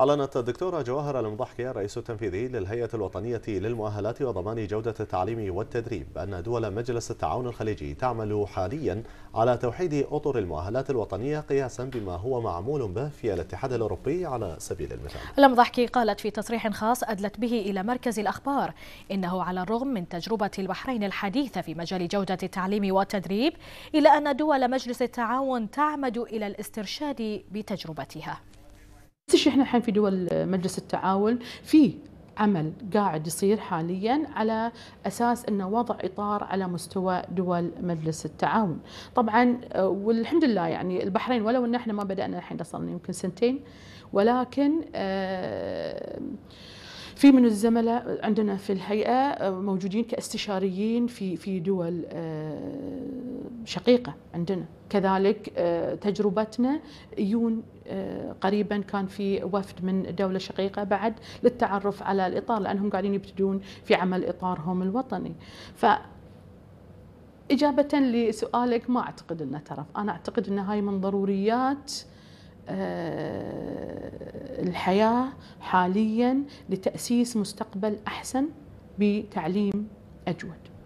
أعلنت الدكتورة جواهر المضحكي الرئيس التنفيذي للهيئة الوطنية للمؤهلات وضمان جودة التعليم والتدريب أن دول مجلس التعاون الخليجي تعمل حاليا على توحيد أطر المؤهلات الوطنية قياسا بما هو معمول به في الاتحاد الأوروبي على سبيل المثال المضحكي قالت في تصريح خاص أدلت به إلى مركز الأخبار إنه على الرغم من تجربة البحرين الحديثة في مجال جودة التعليم والتدريب إلا أن دول مجلس التعاون تعمد إلى الاسترشاد بتجربتها الشيء احنا الحين في دول مجلس التعاون في عمل قاعد يصير حاليا على اساس انه وضع اطار على مستوى دول مجلس التعاون. طبعا آه، والحمد لله يعني البحرين ولو ان احنا ما بدانا الحين صار يمكن سنتين ولكن آه، في من الزملاء عندنا في الهيئه آه، موجودين كاستشاريين في في دول شقيقة عندنا كذلك آه، تجربتنا يون آه، قريبا كان في وفد من دولة شقيقة بعد للتعرف على الإطار لأنهم قاعدين يبتدون في عمل إطارهم الوطني ف إجابة لسؤالك ما أعتقد أنه ترف أنا أعتقد أن هاي من ضروريات آه، الحياة حاليا لتأسيس مستقبل أحسن بتعليم أجود